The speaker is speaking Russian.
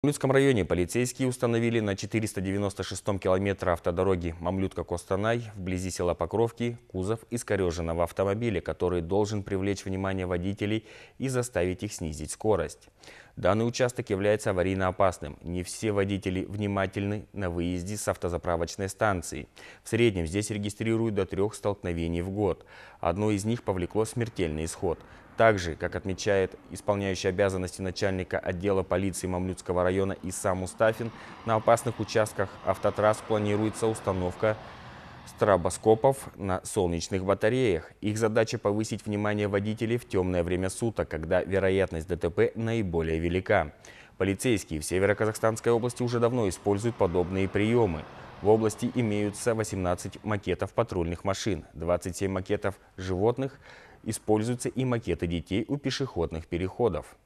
В Мамлютском районе полицейские установили на 496-м километре автодороги Мамлютка-Костанай вблизи села Покровки кузов искореженного автомобиля, который должен привлечь внимание водителей и заставить их снизить скорость. Данный участок является аварийно опасным. Не все водители внимательны на выезде с автозаправочной станции. В среднем здесь регистрируют до трех столкновений в год. Одно из них повлекло смертельный исход. Также, как отмечает исполняющий обязанности начальника отдела полиции Мамлютского района, района Иса Мустафин На опасных участках автотрасс планируется установка стробоскопов на солнечных батареях. Их задача повысить внимание водителей в темное время суток, когда вероятность ДТП наиболее велика. Полицейские в Северо-Казахстанской области уже давно используют подобные приемы. В области имеются 18 макетов патрульных машин, 27 макетов животных, используются и макеты детей у пешеходных переходов.